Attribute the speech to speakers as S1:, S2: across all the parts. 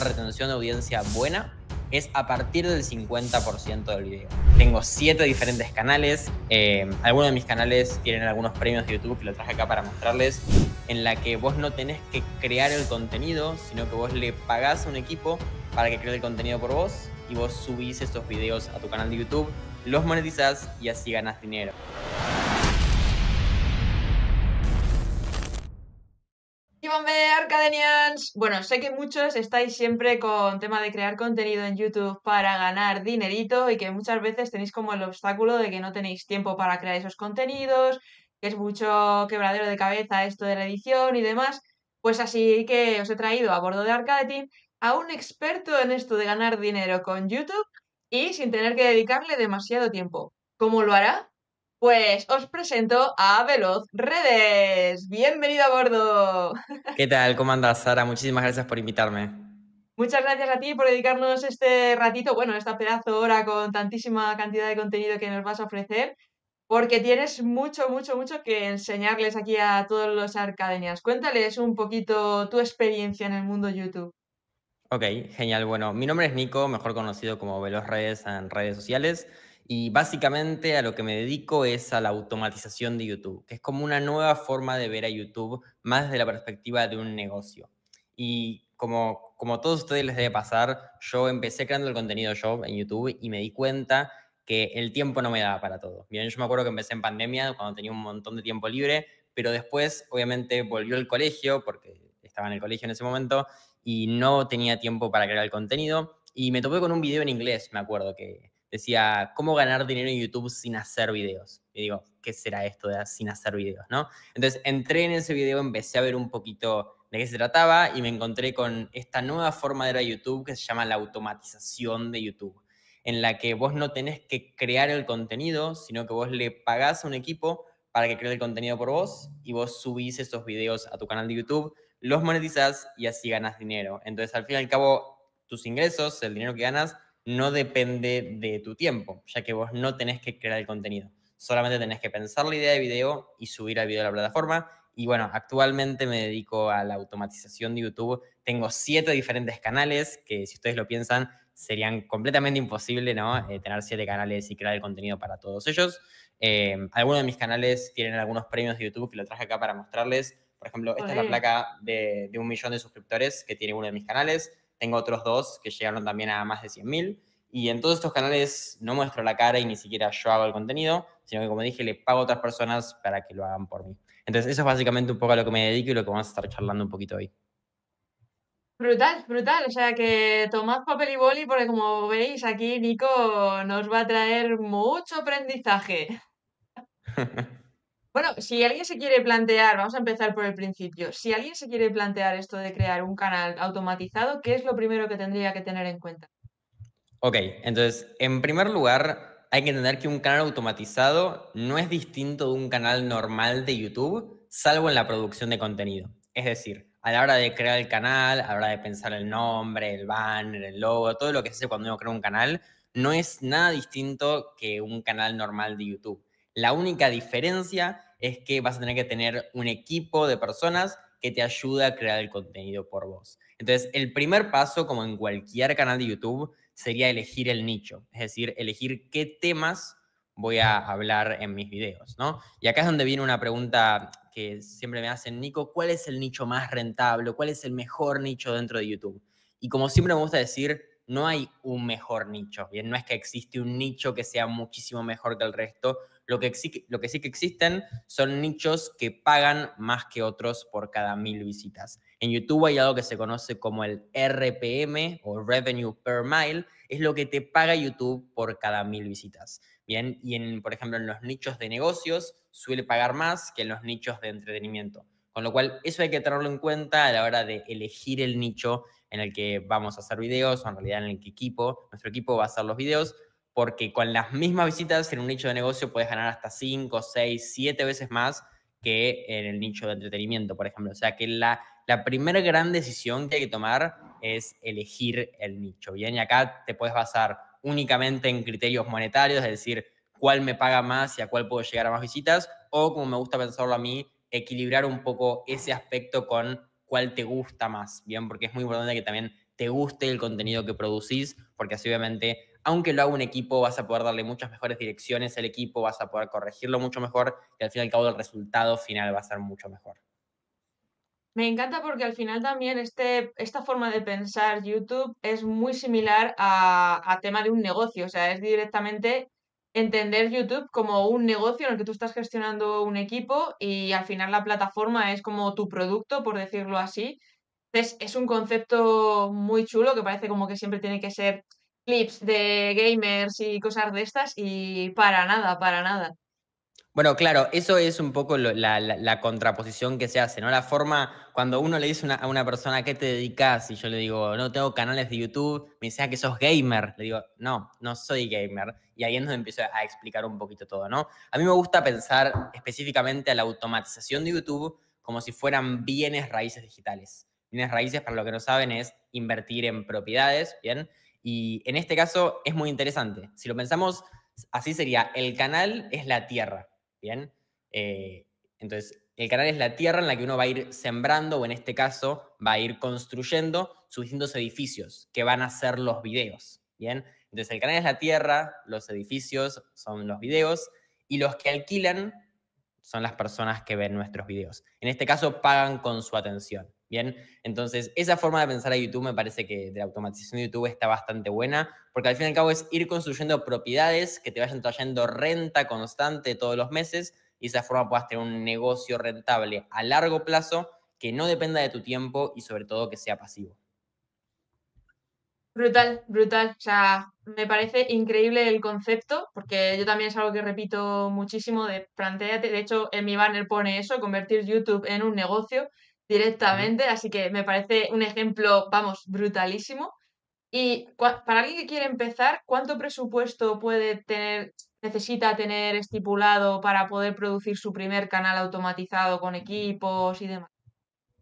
S1: retención de audiencia buena es a partir del 50% del video. Tengo siete diferentes canales. Eh, algunos de mis canales tienen algunos premios de YouTube que lo traje acá para mostrarles, en la que vos no tenés que crear el contenido, sino que vos le pagás a un equipo para que cree el contenido por vos y vos subís estos videos a tu canal de YouTube, los monetizás y así ganas dinero.
S2: Arcadenians, bueno, sé que muchos estáis siempre con tema de crear contenido en YouTube para ganar dinerito y que muchas veces tenéis como el obstáculo de que no tenéis tiempo para crear esos contenidos, que es mucho quebradero de cabeza esto de la edición y demás. Pues así que os he traído a bordo de Arcadetin a un experto en esto de ganar dinero con YouTube y sin tener que dedicarle demasiado tiempo. ¿Cómo lo hará? Pues os presento a Veloz Redes. Bienvenido a bordo.
S1: ¿Qué tal? ¿Cómo andas, Sara? Muchísimas gracias por invitarme.
S2: Muchas gracias a ti por dedicarnos este ratito, bueno, esta pedazo de hora con tantísima cantidad de contenido que nos vas a ofrecer, porque tienes mucho, mucho, mucho que enseñarles aquí a todos los arcadenias. Cuéntales un poquito tu experiencia en el mundo YouTube.
S1: Ok, genial. Bueno, mi nombre es Nico, mejor conocido como Veloz Redes en redes sociales. Y básicamente a lo que me dedico es a la automatización de YouTube, que es como una nueva forma de ver a YouTube más desde la perspectiva de un negocio. Y como, como a todos ustedes les debe pasar, yo empecé creando el contenido yo en YouTube y me di cuenta que el tiempo no me daba para todo. Bien, yo me acuerdo que empecé en pandemia, cuando tenía un montón de tiempo libre, pero después obviamente volvió al colegio, porque estaba en el colegio en ese momento, y no tenía tiempo para crear el contenido. Y me topé con un video en inglés, me acuerdo, que, decía, ¿cómo ganar dinero en YouTube sin hacer videos? Y digo, ¿qué será esto de sin hacer videos, no? Entonces entré en ese video, empecé a ver un poquito de qué se trataba y me encontré con esta nueva forma de la YouTube que se llama la automatización de YouTube, en la que vos no tenés que crear el contenido, sino que vos le pagás a un equipo para que cree el contenido por vos y vos subís esos videos a tu canal de YouTube, los monetizás y así ganas dinero. Entonces, al fin y al cabo, tus ingresos, el dinero que ganas, no depende de tu tiempo, ya que vos no tenés que crear el contenido. Solamente tenés que pensar la idea de video y subir el video a la plataforma. Y bueno, actualmente me dedico a la automatización de YouTube. Tengo siete diferentes canales que, si ustedes lo piensan, serían completamente imposible, ¿no? Eh, tener siete canales y crear el contenido para todos ellos. Eh, algunos de mis canales tienen algunos premios de YouTube que lo traje acá para mostrarles. Por ejemplo, esta es la placa de un millón de suscriptores que tiene uno de mis canales. Tengo otros dos que llegaron también a más de 100.000. Y en todos estos canales no muestro la cara y ni siquiera yo hago el contenido, sino que como dije, le pago a otras personas para que lo hagan por mí. Entonces, eso es básicamente un poco a lo que me dedico y lo que vamos a estar charlando un poquito hoy.
S2: Brutal, brutal. O sea que tomad papel y boli porque como veis aquí Nico nos va a traer mucho aprendizaje. Bueno, si alguien se quiere plantear, vamos a empezar por el principio, si alguien se quiere plantear esto de crear un canal automatizado, ¿qué es lo primero que tendría que tener en cuenta?
S1: Ok, entonces, en primer lugar, hay que entender que un canal automatizado no es distinto de un canal normal de YouTube, salvo en la producción de contenido. Es decir, a la hora de crear el canal, a la hora de pensar el nombre, el banner, el logo, todo lo que se hace cuando uno crea un canal, no es nada distinto que un canal normal de YouTube. La única diferencia es que vas a tener que tener un equipo de personas que te ayuda a crear el contenido por vos. Entonces, el primer paso, como en cualquier canal de YouTube, sería elegir el nicho, es decir, elegir qué temas voy a hablar en mis videos, Y acá es donde viene una pregunta que siempre me hacen, Nico, ¿cuál es el nicho más rentable? ¿Cuál es el mejor nicho dentro de YouTube? Y como siempre me gusta decir, no hay un mejor nicho, bien, no es que existe un nicho que sea muchísimo mejor que el resto, lo que, sí, lo que sí que existen son nichos que pagan más que otros por cada mil visitas. En YouTube hay algo que se conoce como el RPM o Revenue Per Mile, es lo que te paga YouTube por cada mil visitas. Bien, y en, por ejemplo, en los nichos de negocios suele pagar más que en los nichos de entretenimiento. Con lo cual, eso hay que tenerlo en cuenta a la hora de elegir el nicho en el que vamos a hacer videos o en realidad en el que equipo, nuestro equipo va a hacer los videos porque con las mismas visitas en un nicho de negocio puedes ganar hasta 5, 6, 7 veces más que en el nicho de entretenimiento, por ejemplo. O sea que la, la primera gran decisión que hay que tomar es elegir el nicho. Bien, y acá te puedes basar únicamente en criterios monetarios, es decir, cuál me paga más y a cuál puedo llegar a más visitas, o como me gusta pensarlo a mí, equilibrar un poco ese aspecto con cuál te gusta más, ¿bien? Porque es muy importante que también te guste el contenido que producís, porque así obviamente aunque lo haga un equipo, vas a poder darle muchas mejores direcciones al equipo, vas a poder corregirlo mucho mejor y al fin y al cabo el resultado final va a ser mucho mejor.
S2: Me encanta porque al final también este, esta forma de pensar YouTube es muy similar a, tema de un negocio, o sea, es directamente entender YouTube como un negocio en el que tú estás gestionando un equipo y al final la plataforma es como tu producto, por decirlo así. Entonces, es un concepto muy chulo que parece como que siempre tiene que ser clips de gamers y cosas de estas y para nada, para nada.
S1: Bueno, claro, eso es un poco la, contraposición que se hace, ¿no? La forma, cuando uno le dice a una persona, qué te dedicas? Y yo le digo, no tengo canales de YouTube, me dice, ah, que sos gamer. Le digo, no, no soy gamer. Y ahí es donde empiezo a explicar un poquito todo, ¿no? A mí me gusta pensar específicamente a la automatización de YouTube como si fueran bienes raíces digitales. Bienes raíces, para lo que no saben, es invertir en propiedades, ¿bien? Y en este caso es muy interesante. Si lo pensamos, así sería, el canal es la tierra, ¿bien? Eh, entonces, el canal es la tierra en la que uno va a ir sembrando, o en este caso, va a ir construyendo sus distintos edificios, que van a ser los videos, ¿bien? Entonces, el canal es la tierra, los edificios son los videos, y los que alquilan son las personas que ven nuestros videos. En este caso, pagan con su atención. Bien, entonces esa forma de pensar a YouTube me parece que de la automatización de YouTube está bastante buena, porque al fin y al cabo es ir construyendo propiedades que te vayan trayendo renta constante todos los meses y de esa forma puedas tener un negocio rentable a largo plazo que no dependa de tu tiempo y sobre todo que sea pasivo.
S2: Brutal, brutal. O sea, me parece increíble el concepto, porque yo también es algo que repito muchísimo de planteate. De hecho, en mi banner pone eso, convertir YouTube en un negocio directamente, así que me parece un ejemplo, vamos, brutalísimo. Y para alguien que quiere empezar, ¿cuánto presupuesto puede tener, necesita tener estipulado para poder producir su primer canal automatizado con equipos y demás?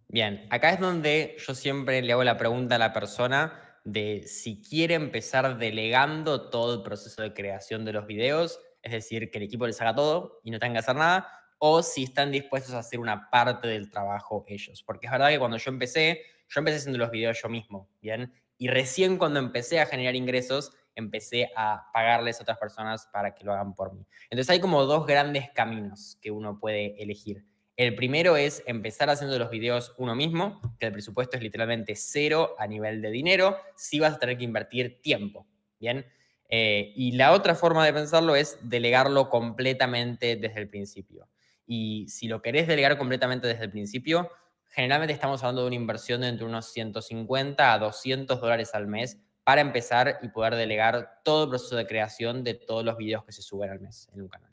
S1: Bien, acá es donde yo siempre le hago la pregunta a la persona de si quiere empezar delegando todo el proceso de creación de los videos, es decir, que el equipo les haga todo y no tenga que hacer nada, o si están dispuestos a hacer una parte del trabajo ellos. Porque es verdad que cuando yo empecé, yo empecé haciendo los videos yo mismo, ¿bien? Y recién cuando empecé a generar ingresos, empecé a pagarles a otras personas para que lo hagan por mí. Entonces hay como dos grandes caminos que uno puede elegir. El primero es empezar haciendo los videos uno mismo, que el presupuesto es literalmente cero a nivel de dinero, si vas a tener que invertir tiempo, ¿bien? Eh, y la otra forma de pensarlo es delegarlo completamente desde el principio. Y si lo querés delegar completamente desde el principio, generalmente estamos hablando de una inversión de entre unos 150 a 200 dólares al mes para empezar y poder delegar todo el proceso de creación de todos los videos que se suben al mes en un canal.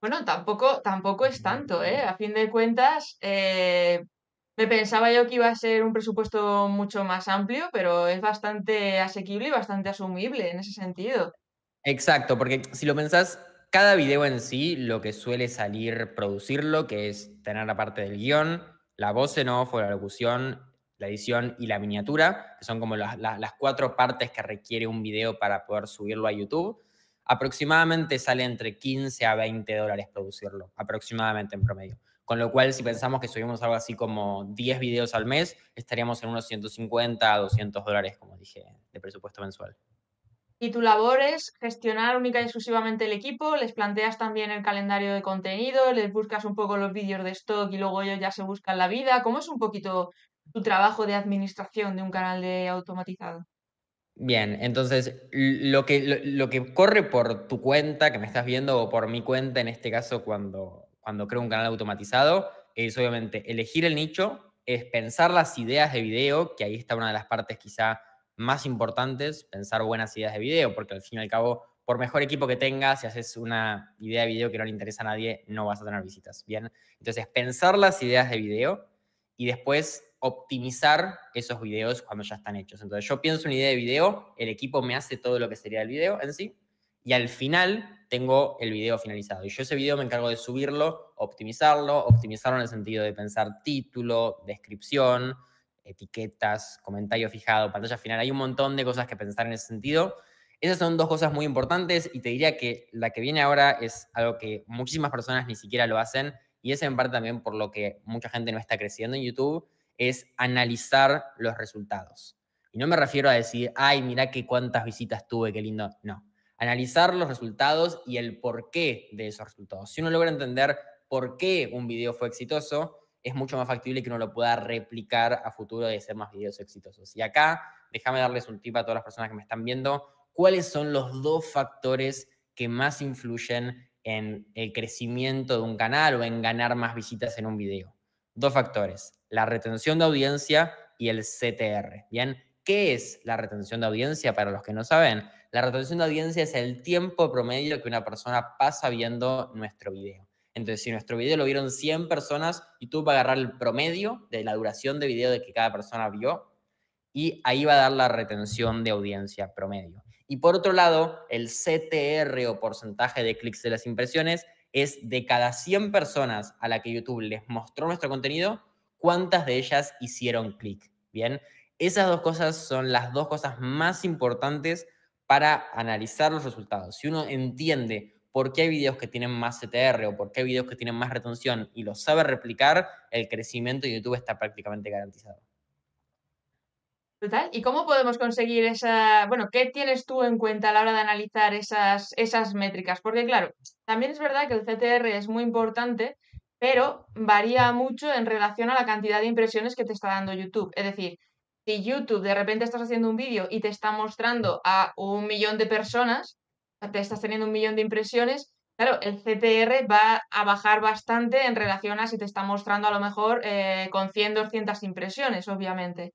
S2: Bueno, tampoco, tampoco es tanto, ¿eh? A fin de cuentas, eh, me pensaba yo que iba a ser un presupuesto mucho más amplio, pero es bastante asequible y bastante asumible en ese sentido.
S1: Exacto, porque si lo pensás, cada video en sí lo que suele salir producirlo, que es tener la parte del guión, la voz en off o la locución, la edición y la miniatura, que son como las, las cuatro partes que requiere un video para poder subirlo a YouTube. Aproximadamente sale entre 15 a 20 dólares producirlo, aproximadamente en promedio. Con lo cual, si pensamos que subimos algo así como 10 videos al mes, estaríamos en unos 150 a 200 dólares, como dije, de presupuesto mensual.
S2: Y tu labor es gestionar única y exclusivamente el equipo, les planteas también el calendario de contenido, les buscas un poco los vídeos de stock y luego ellos ya se buscan la vida. ¿Cómo es un poquito tu trabajo de administración de un canal de automatizado?
S1: Bien, entonces lo que, lo, que corre por tu cuenta que me estás viendo o por mi cuenta en este caso cuando, cuando creo un canal automatizado es obviamente elegir el nicho, es pensar las ideas de video, que ahí está una de las partes quizá más importantes, pensar buenas ideas de video, porque al fin y al cabo, por mejor equipo que tengas, si haces una idea de video que no le interesa a nadie, no vas a tener visitas, ¿bien? Entonces, pensar las ideas de video y después optimizar esos videos cuando ya están hechos. Entonces, yo pienso una idea de video, el equipo me hace todo lo que sería el video en sí, y al final tengo el video finalizado. Y yo ese video me encargo de subirlo, optimizarlo, optimizarlo en el sentido de pensar título, descripción, etiquetas, comentario fijado, pantalla final. Hay un montón de cosas que pensar en ese sentido. Esas son dos cosas muy importantes y te diría que la que viene ahora es algo que muchísimas personas ni siquiera lo hacen y es en parte también por lo que mucha gente no está creciendo en YouTube, es analizar los resultados. Y no me refiero a decir, ay, mira qué cuántas visitas tuve, qué lindo. No, analizar los resultados y el porqué de esos resultados. Si uno logra entender por qué un video fue exitoso, es mucho más factible que uno lo pueda replicar a futuro de hacer más videos exitosos. Y acá, déjame darles un tip a todas las personas que me están viendo, cuáles son los dos factores que más influyen en el crecimiento de un canal o en ganar más visitas en un video. Dos factores, la retención de audiencia y el CTR. Bien, ¿qué es la retención de audiencia para los que no saben? La retención de audiencia es el tiempo promedio que una persona pasa viendo nuestro video. Entonces, si nuestro video lo vieron 100 personas, YouTube va a agarrar el promedio de la duración de video de que cada persona vio y ahí va a dar la retención de audiencia promedio. Y por otro lado, el CTR o porcentaje de clics de las impresiones es de cada 100 personas a la que YouTube les mostró nuestro contenido, cuántas de ellas hicieron clic. Bien, esas dos cosas son las dos cosas más importantes para analizar los resultados. Si uno entiende por qué hay vídeos que tienen más CTR e o por qué hay videos que tienen más retención y lo sabe replicar, el crecimiento de YouTube está prácticamente garantizado.
S2: Total. ¿Y cómo podemos conseguir esa, bueno, qué tienes tú en cuenta a la hora de analizar esas, esas métricas? Porque claro, también es verdad que el CTR es muy importante, pero varía mucho en relación a la cantidad de impresiones que te está dando YouTube. Es decir, si YouTube de repente estás haciendo un vídeo y te está mostrando a un millón de personas, te estás teniendo un millón de impresiones, claro, el CTR va a bajar bastante en relación a si te está mostrando a lo mejor eh, con 100, 200 impresiones, obviamente.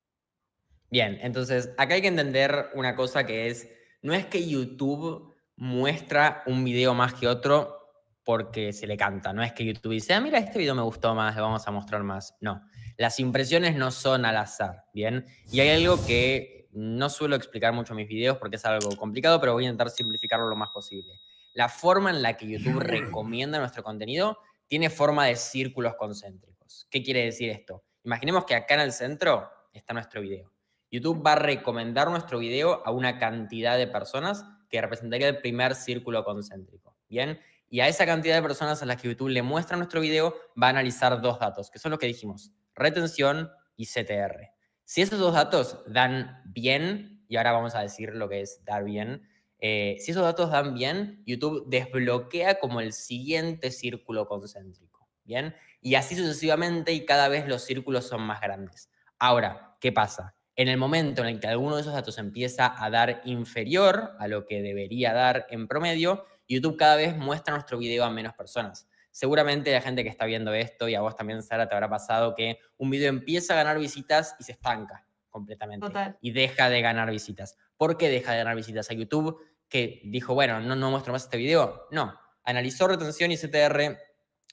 S1: Bien, entonces acá hay que entender una cosa que es, no es que YouTube muestra un video más que otro porque se le canta, no es que YouTube dice, ah, mira, este video me gustó más, le vamos a mostrar más. No, las impresiones no son al azar, ¿bien? Y hay algo que no suelo explicar mucho mis videos porque es algo complicado, pero voy a intentar simplificarlo lo más posible. La forma en la que YouTube recomienda nuestro contenido tiene forma de círculos concéntricos. ¿Qué quiere decir esto? Imaginemos que acá en el centro está nuestro video. YouTube va a recomendar nuestro video a una cantidad de personas que representaría el primer círculo concéntrico. ¿Bien? Y a esa cantidad de personas a las que YouTube le muestra nuestro video va a analizar dos datos, que son los que dijimos, retención y CTR. Si esos dos datos dan bien, y ahora vamos a decir lo que es dar bien, eh, si esos datos dan bien, YouTube desbloquea como el siguiente círculo concéntrico, ¿bien? Y así sucesivamente y cada vez los círculos son más grandes. Ahora, ¿qué pasa? En el momento en el que alguno de esos datos empieza a dar inferior a lo que debería dar en promedio, YouTube cada vez muestra nuestro video a menos personas. Seguramente la gente que está viendo esto y a vos también, Sara, te habrá pasado que un video empieza a ganar visitas y se estanca completamente. Total. Y deja de ganar visitas. ¿Por qué deja de ganar visitas a YouTube? Que dijo, bueno, no, no muestro más este video. No, analizó retención y CTR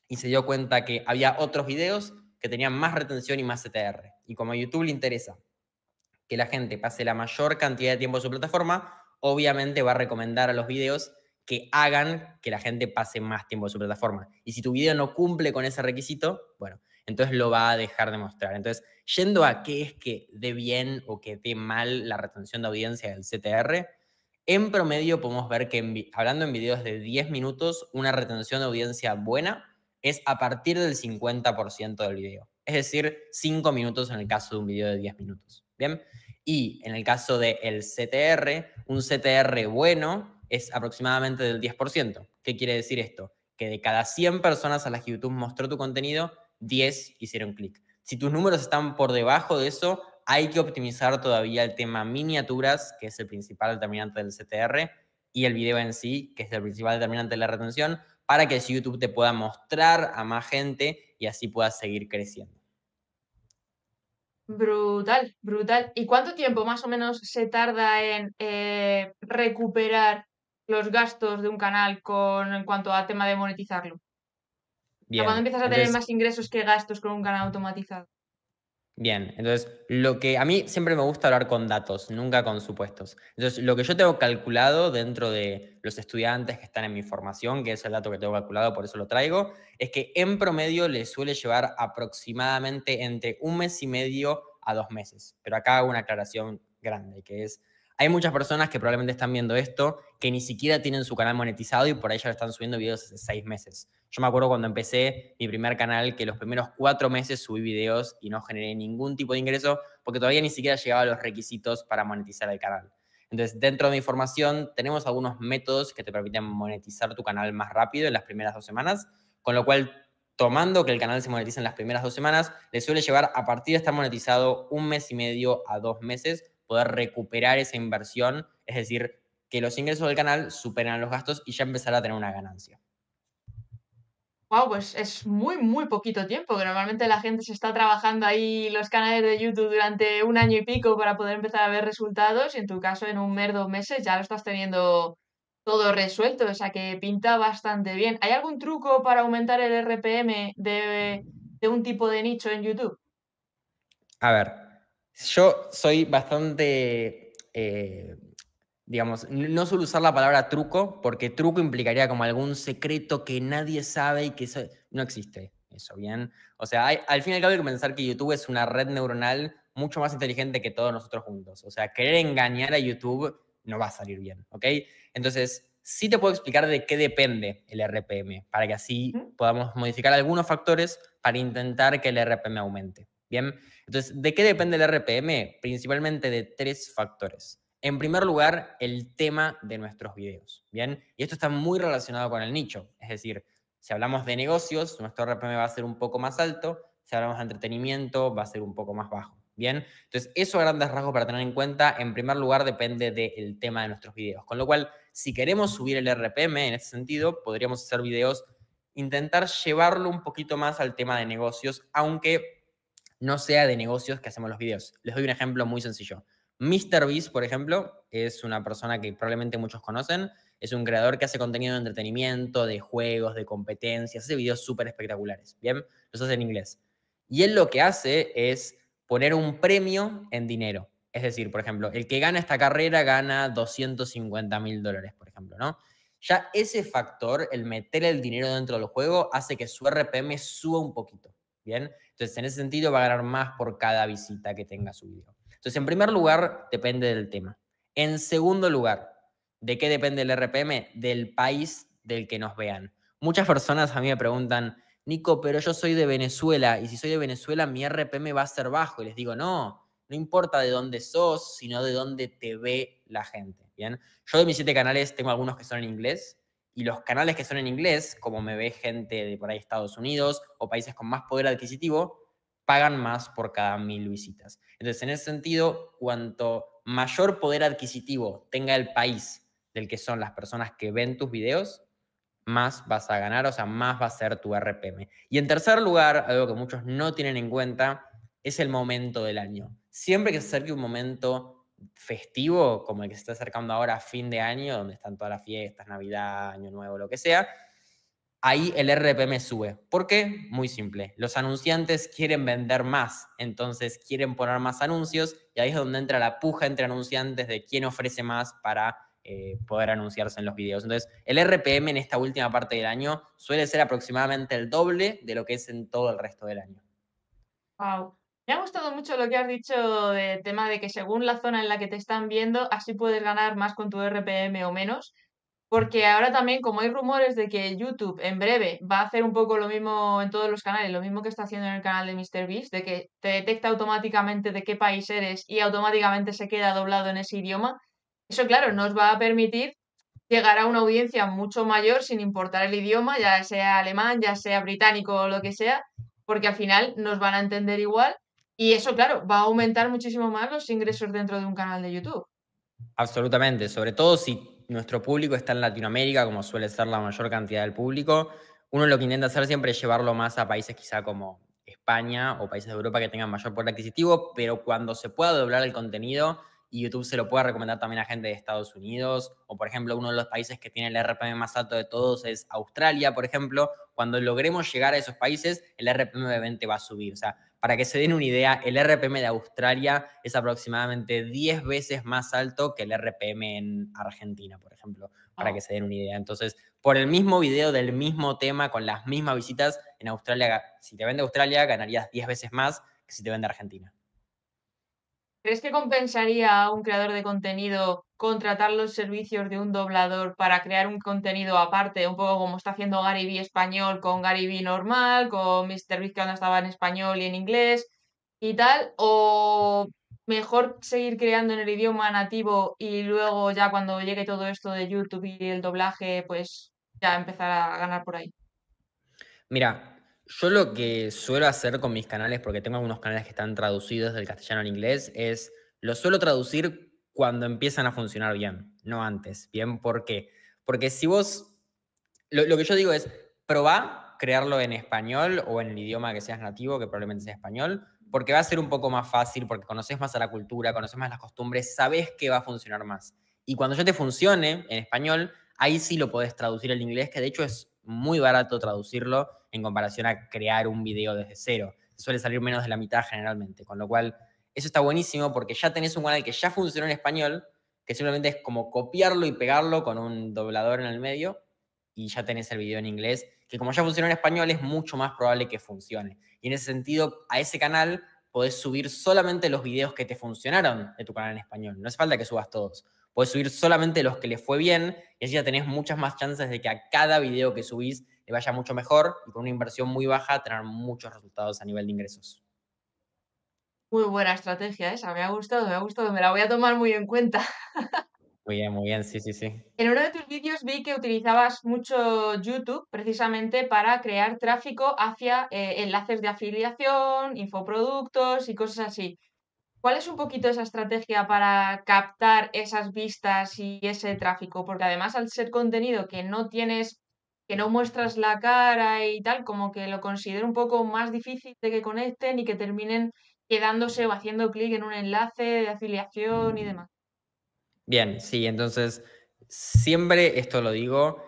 S1: y se dio cuenta que había otros videos que tenían más retención y más CTR. Y como a YouTube le interesa que la gente pase la mayor cantidad de tiempo en su plataforma, obviamente va a recomendar a los videos que hagan que la gente pase más tiempo en su plataforma. Y si tu video no cumple con ese requisito, bueno, entonces lo va a dejar de mostrar. Entonces, yendo a qué es que dé bien o que dé mal la retención de audiencia del CTR, en promedio podemos ver que hablando en videos de 10 minutos, una retención de audiencia buena es a partir del 50% del video. Es decir, 5 minutos en el caso de un video de 10 minutos. ¿Bien? Y en el caso del CTR, un CTR bueno es aproximadamente del 10%. ¿Qué quiere decir esto? Que de cada 100 personas a las que YouTube mostró tu contenido, 10 hicieron clic. Si tus números están por debajo de eso, hay que optimizar todavía el tema miniaturas, que es el principal determinante del CTR, y el video en sí, que es el principal determinante de la retención, para que YouTube te pueda mostrar a más gente y así puedas seguir creciendo.
S2: Brutal, brutal. ¿Y cuánto tiempo más o menos se tarda en eh, recuperar los gastos de un canal con en cuanto a tema de monetizarlo.
S1: cuando empiezas a tener más
S2: ingresos que gastos con un canal automatizado.
S1: Bien, entonces lo que a mí siempre me gusta hablar con datos, nunca con supuestos. Entonces, lo que yo tengo calculado dentro de los estudiantes que están en mi formación, que es el dato que tengo calculado, por eso lo traigo, es que en promedio les suele llevar aproximadamente entre un mes y medio a dos meses. Pero acá hago una aclaración grande, que es hay muchas personas que probablemente están viendo esto que ni siquiera tienen su canal monetizado y por ahí ya lo están subiendo videos hace seis meses. Yo me acuerdo cuando empecé mi primer canal que los primeros cuatro meses subí videos y no generé ningún tipo de ingreso porque todavía ni siquiera llegaba a los requisitos para monetizar el canal. Entonces, dentro de mi formación tenemos algunos métodos que te permiten monetizar tu canal más rápido en las primeras dos semanas, con lo cual tomando que el canal se monetiza en las primeras dos semanas, le suele llevar a partir de estar monetizado un mes y medio a dos meses poder recuperar esa inversión, es decir, que los ingresos del canal superan los gastos y ya empezar a tener una ganancia.
S2: Wow, pues es muy, muy poquito tiempo, que normalmente la gente se está trabajando ahí los canales de YouTube durante un año y pico para poder empezar a ver resultados y en tu caso en un mes, dos meses ya lo estás teniendo todo resuelto, o sea que pinta bastante bien. ¿Hay algún truco para aumentar el RPM de, de un tipo de nicho en YouTube?
S1: A ver, yo soy bastante, eh, digamos, no suelo usar la palabra truco, porque truco implicaría como algún secreto que nadie sabe y que eso no existe. Eso, bien. O sea, al fin y al cabo hay que pensar que YouTube es una red neuronal mucho más inteligente que todos nosotros juntos. O sea, querer engañar a YouTube no va a salir bien, ¿ok? Entonces, sí te puedo explicar de qué depende el RPM, para que así podamos modificar algunos factores para intentar que el RPM aumente. Bien, entonces, ¿de qué depende el RPM? Principalmente de tres factores. En primer lugar, el tema de nuestros videos. Bien, y esto está muy relacionado con el nicho. Es decir, si hablamos de negocios, nuestro RPM va a ser un poco más alto. Si hablamos de entretenimiento, va a ser un poco más bajo. Bien, entonces eso a grandes rasgos para tener en cuenta, en primer lugar depende del tema de nuestros videos. Con lo cual, si queremos subir el RPM en ese sentido, podríamos hacer videos, intentar llevarlo un poquito más al tema de negocios, aunque no sea de negocios que hacemos los videos. Les doy un ejemplo muy sencillo. Mr. Beast, por ejemplo, es una persona que probablemente muchos conocen. Es un creador que hace contenido de entretenimiento, de juegos, de competencias, hace videos súper espectaculares. Bien, los hace en inglés. Y él lo que hace es poner un premio en dinero. Es decir, por ejemplo, el que gana esta carrera gana 250 mil dólares, por ejemplo, ¿no? Ya ese factor, el meter el dinero dentro del juego, hace que su RPM suba un poquito. ¿Bien? Entonces, en ese sentido, va a ganar más por cada visita que tenga su video. Entonces, en primer lugar, depende del tema. En segundo lugar, ¿de qué depende el RPM? Del país del que nos vean. Muchas personas a mí me preguntan, Nico, pero yo soy de Venezuela y si soy de Venezuela mi RPM va a ser bajo. Y les digo, no, no importa de dónde sos, sino de dónde te ve la gente. Bien, yo de mis siete canales tengo algunos que son en inglés, y los canales que son en inglés, como me ve gente de por ahí Estados Unidos o países con más poder adquisitivo, pagan más por cada mil visitas. Entonces, en ese sentido, cuanto mayor poder adquisitivo tenga el país del que son las personas que ven tus videos, más vas a ganar, o sea, más va a ser tu RPM. Y en tercer lugar, algo que muchos no tienen en cuenta, es el momento del año. Siempre que se acerque un momento festivo como el que se está acercando ahora a fin de año, donde están todas las fiestas, Navidad, Año Nuevo, lo que sea, ahí el RPM sube. ¿Por qué? Muy simple. Los anunciantes quieren vender más, entonces quieren poner más anuncios y ahí es donde entra la puja entre anunciantes de quién ofrece más para eh, poder anunciarse en los videos. Entonces, el RPM en esta última parte del año suele ser aproximadamente el doble de lo que es en todo el resto del año.
S2: Wow. Me ha gustado mucho lo que has dicho del tema de que según la zona en la que te están viendo, así puedes ganar más con tu RPM o menos. Porque ahora también, como hay rumores de que YouTube en breve va a hacer un poco lo mismo en todos los canales, lo mismo que está haciendo en el canal de MrBeast, de que te detecta automáticamente de qué país eres y automáticamente se queda doblado en ese idioma, eso claro, nos va a permitir llegar a una audiencia mucho mayor sin importar el idioma, ya sea alemán, ya sea británico o lo que sea, porque al final nos van a entender igual y eso, claro, va a aumentar muchísimo más los ingresos dentro de un canal de YouTube.
S1: Absolutamente, sobre todo si nuestro público está en Latinoamérica, como suele ser la mayor cantidad del público, uno lo que intenta hacer siempre es llevarlo más a países quizá como España o países de Europa que tengan mayor poder adquisitivo, pero cuando se pueda doblar el contenido y YouTube se lo pueda recomendar también a gente de Estados Unidos, o por ejemplo, uno de los países que tiene el RPM más alto de todos es Australia, por ejemplo, cuando logremos llegar a esos países, el RPM de 20 va a subir. O sea, para que se den una idea, el RPM de Australia es aproximadamente 10 veces más alto que el RPM en Argentina, por ejemplo, para oh. que se den una idea. Entonces, por el mismo video del mismo tema, con las mismas visitas, en Australia, si te vende Australia, ganarías 10 veces más que si te vende Argentina.
S2: ¿Crees que compensaría a un creador de contenido contratar los servicios de un doblador para crear un contenido aparte, un poco como está haciendo Gary español con Gary normal, con Mr. Beast que estaba en español y en inglés y tal, o mejor seguir creando en el idioma nativo y luego ya cuando llegue todo esto de YouTube y el doblaje, pues ya empezar a ganar por ahí.
S1: Mira, yo lo que suelo hacer con mis canales, porque tengo algunos canales que están traducidos del castellano al inglés, es lo suelo traducir cuando empiezan a funcionar bien, no antes. Bien, ¿por qué? Porque si vos, lo, que yo digo es, probá crearlo en español o en el idioma que seas nativo, que probablemente sea español, porque va a ser un poco más fácil, porque conoces más a la cultura, conoces más las costumbres, sabes que va a funcionar más. Y cuando ya te funcione en español, ahí sí lo podés traducir al inglés, que de hecho es muy barato traducirlo en comparación a crear un video desde cero. Suele salir menos de la mitad generalmente, con lo cual eso está buenísimo porque ya tenés un canal que ya funcionó en español, que simplemente es como copiarlo y pegarlo con un doblador en el medio y ya tenés el video en inglés, que como ya funcionó en español es mucho más probable que funcione. Y en ese sentido, a ese canal podés subir solamente los videos que te funcionaron de tu canal en español. No hace falta que subas todos. Podés subir solamente los que les fue bien y así ya tenés muchas más chances de que a cada video que subís le vaya mucho mejor y con una inversión muy baja tener muchos resultados a nivel de
S2: ingresos. Muy buena estrategia esa, me ha gustado, me ha gustado, me la voy a tomar muy en cuenta. Muy bien, muy bien, sí, sí, sí. En uno de tus vídeos vi que utilizabas mucho YouTube precisamente para crear tráfico hacia eh, enlaces de afiliación, infoproductos y cosas así. ¿Cuál es un poquito esa estrategia para captar esas vistas y ese tráfico? Porque además al ser contenido que no tienes, que no muestras la cara y tal, como que lo considero un poco más difícil de que conecten y que terminen quedándose o haciendo clic en un enlace de afiliación y demás.
S1: Bien, sí, entonces siempre, esto lo digo,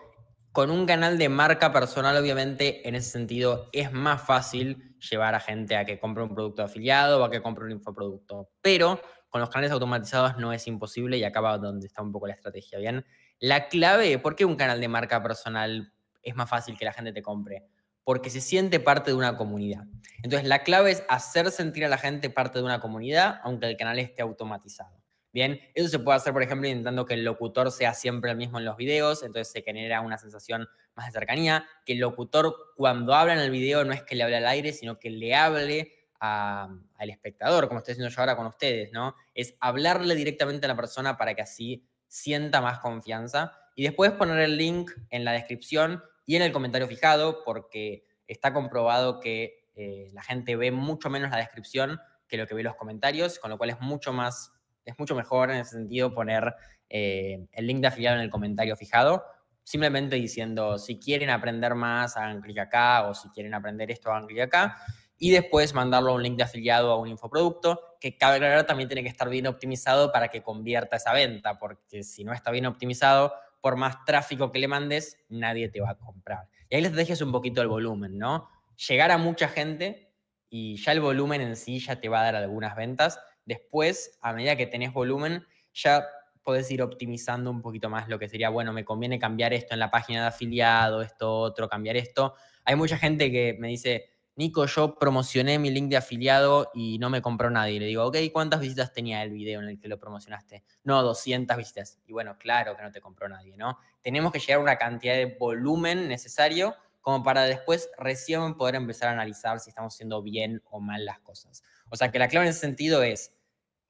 S1: con un canal de marca personal obviamente en ese sentido es más fácil llevar a gente a que compre un producto afiliado o a que compre un infoproducto, pero con los canales automatizados no es imposible y acaba donde está un poco la estrategia, ¿bien? La clave, ¿por qué un canal de marca personal es más fácil que la gente te compre? porque se siente parte de una comunidad. Entonces, la clave es hacer sentir a la gente parte de una comunidad, aunque el canal esté automatizado. Bien, eso se puede hacer, por ejemplo, intentando que el locutor sea siempre el mismo en los videos, entonces se genera una sensación más de cercanía, que el locutor cuando habla en el video no es que le hable al aire, sino que le hable al espectador, como estoy haciendo yo ahora con ustedes, ¿no? Es hablarle directamente a la persona para que así sienta más confianza. Y después poner el link en la descripción y en el comentario fijado, porque está comprobado que eh, la gente ve mucho menos la descripción que lo que ve los comentarios, con lo cual es mucho más, es mucho mejor en ese sentido poner eh, el link de afiliado en el comentario fijado, simplemente diciendo si quieren aprender más, hagan clic acá, o si quieren aprender esto, hagan clic acá, y después mandarlo a un link de afiliado a un infoproducto, que cabe aclarar también tiene que estar bien optimizado para que convierta esa venta, porque si no está bien optimizado, por más tráfico que le mandes, nadie te va a comprar. Y ahí les dejes un poquito el volumen, ¿no? Llegar a mucha gente y ya el volumen en sí ya te va a dar algunas ventas. Después, a medida que tenés volumen, ya podés ir optimizando un poquito más lo que sería, bueno, me conviene cambiar esto en la página de afiliado, esto otro, cambiar esto. Hay mucha gente que me dice, Nico, yo promocioné mi link de afiliado y no me compró nadie. Le digo, ok, ¿cuántas visitas tenía el video en el que lo promocionaste? No, 200 visitas. Y bueno, claro que no te compró nadie, ¿no? Tenemos que llegar a una cantidad de volumen necesario como para después recién poder empezar a analizar si estamos haciendo bien o mal las cosas. O sea que la clave en ese sentido es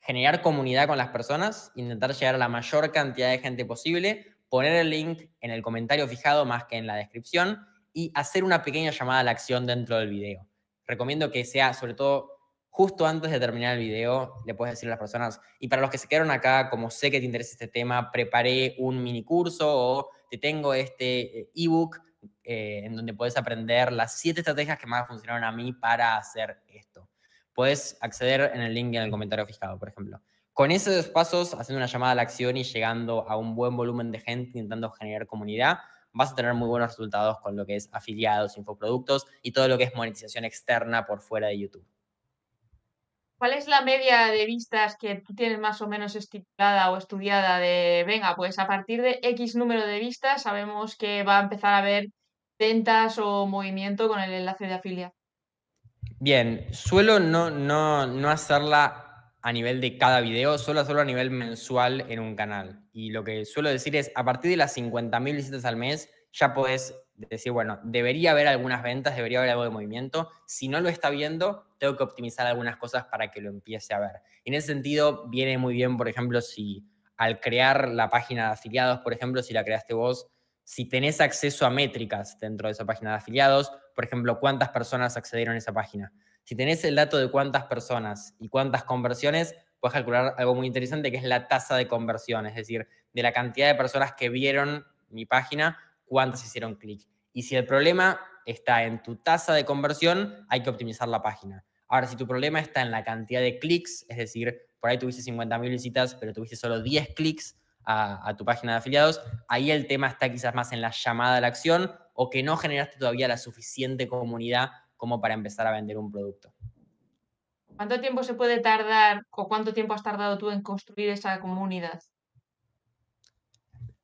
S1: generar comunidad con las personas, intentar llegar a la mayor cantidad de gente posible, poner el link en el comentario fijado más que en la descripción y hacer una pequeña llamada a la acción dentro del video. Recomiendo que sea, sobre todo, justo antes de terminar el video, le puedes decir a las personas, y para los que se quedaron acá, como sé que te interesa este tema, preparé un mini curso o te tengo este eh, ebook eh, en donde puedes aprender las siete estrategias que más funcionaron a mí para hacer esto. Puedes acceder en el link en el comentario fijado, por ejemplo. Con esos dos pasos, haciendo una llamada a la acción y llegando a un buen volumen de gente, intentando generar comunidad, vas a tener muy buenos resultados con lo que es afiliados, infoproductos y todo lo que es monetización externa por fuera de YouTube.
S2: ¿Cuál es la media de vistas que tú tienes más o menos estipulada o estudiada de, venga, pues a partir de X número de vistas sabemos que va a empezar a haber ventas o movimiento con el enlace de afiliado?
S1: Bien, suelo no, no, no hacerla a nivel de cada video, solo a nivel mensual en un canal. Y lo que suelo decir es, a partir de las 50.000 visitas al mes, ya podés decir, bueno, debería haber algunas ventas, debería haber algo de movimiento. Si no lo está viendo, tengo que optimizar algunas cosas para que lo empiece a ver. en ese sentido, viene muy bien, por ejemplo, si al crear la página de afiliados, por ejemplo, si la creaste vos, si tenés acceso a métricas dentro de esa página de afiliados, por ejemplo, cuántas personas accedieron a esa página si tenés el dato de cuántas personas y cuántas conversiones, puedes calcular algo muy interesante que es la tasa de conversión, es decir, de la cantidad de personas que vieron mi página, cuántas hicieron clic. Y si el problema está en tu tasa de conversión, hay que optimizar la página. Ahora, si tu problema está en la cantidad de clics, es decir, por ahí tuviste 50.000 visitas, pero tuviste solo 10 clics a, a, tu página de afiliados, ahí el tema está quizás más en la llamada a la acción o que no generaste todavía la suficiente comunidad como para empezar a vender un producto.
S2: ¿Cuánto tiempo se puede tardar o cuánto tiempo has tardado tú en construir esa comunidad?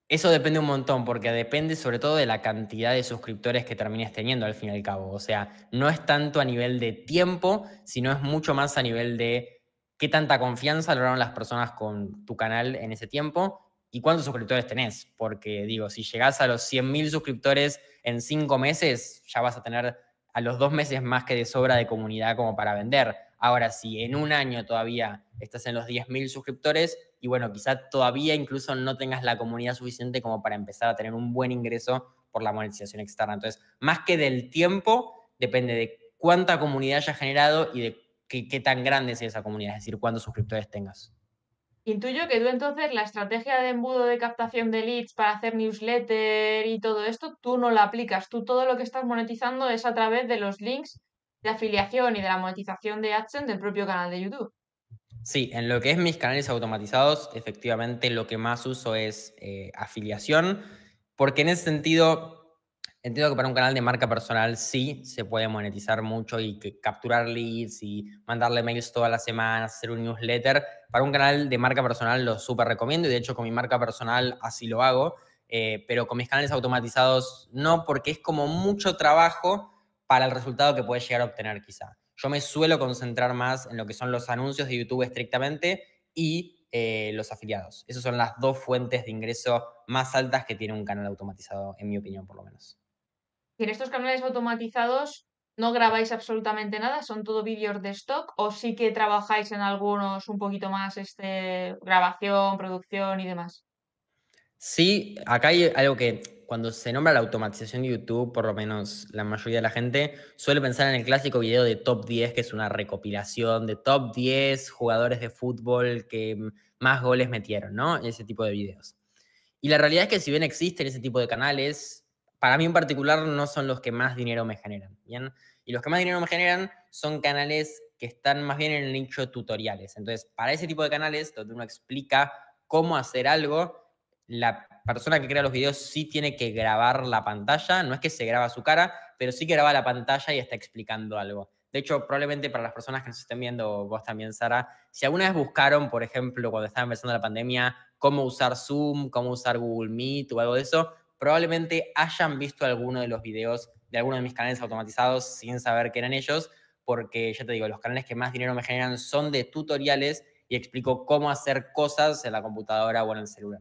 S1: Eso depende un montón, porque depende sobre todo de la cantidad de suscriptores que termines teniendo al fin y al cabo. O sea, no es tanto a nivel de tiempo, sino es mucho más a nivel de qué tanta confianza lograron las personas con tu canal en ese tiempo y cuántos suscriptores tenés. Porque digo, si llegás a los 100.000 suscriptores en cinco meses, ya vas a tener a los dos meses más que de sobra de comunidad como para vender. Ahora, si en un año todavía estás en los 10.000 suscriptores y bueno, quizá todavía incluso no tengas la comunidad suficiente como para empezar a tener un buen ingreso por la monetización externa. Entonces, más que del tiempo, depende de cuánta comunidad hayas generado y de qué, qué tan grande sea esa comunidad, es decir, cuántos suscriptores tengas.
S2: Intuyo que tú entonces la estrategia de embudo de captación de leads para hacer newsletter y todo esto, tú no la aplicas. Tú todo lo que estás monetizando es a través de los links de afiliación y de la monetización de AdSense del propio canal de YouTube.
S1: Sí, en lo que es mis canales automatizados, efectivamente lo que más uso es eh, afiliación, porque en ese sentido Entiendo que para un canal de marca personal sí se puede monetizar mucho y capturar leads y mandarle mails todas las semanas, hacer un newsletter. Para un canal de marca personal lo súper recomiendo y de hecho con mi marca personal así lo hago, eh, pero con mis canales automatizados no, porque es como mucho trabajo para el resultado que puedes llegar a obtener quizá. Yo me suelo concentrar más en lo que son los anuncios de YouTube estrictamente y eh, los afiliados. Esas son las dos fuentes de ingreso más altas que tiene un canal automatizado, en mi opinión por lo menos.
S2: ¿En estos canales automatizados no grabáis absolutamente nada, son todo vídeos de stock o sí que trabajáis en algunos un poquito más este, grabación, producción y demás.
S1: Sí, acá hay algo que cuando se nombra la automatización de YouTube, por lo menos la mayoría de la gente suele pensar en el clásico video de top 10, que es una recopilación de top 10 jugadores de fútbol que más goles metieron, ¿no? Ese tipo de videos. Y la realidad es que si bien existen ese tipo de canales, para mí en particular no son los que más dinero me generan, ¿bien? Y los que más dinero me generan son canales que están más bien en el nicho tutoriales. Entonces, para ese tipo de canales, donde uno explica cómo hacer algo, la persona que crea los videos sí tiene que grabar la pantalla, no es que se graba su cara, pero sí que graba la pantalla y está explicando algo. De hecho, probablemente para las personas que nos estén viendo, vos también, Sara, si alguna vez buscaron, por ejemplo, cuando estaba empezando la pandemia, cómo usar Zoom, cómo usar Google Meet o algo de eso, probablemente hayan visto alguno de los videos de alguno de mis canales automatizados sin saber que eran ellos, porque ya te digo, los canales que más dinero me generan son de tutoriales y explico cómo hacer cosas en la computadora o en el celular.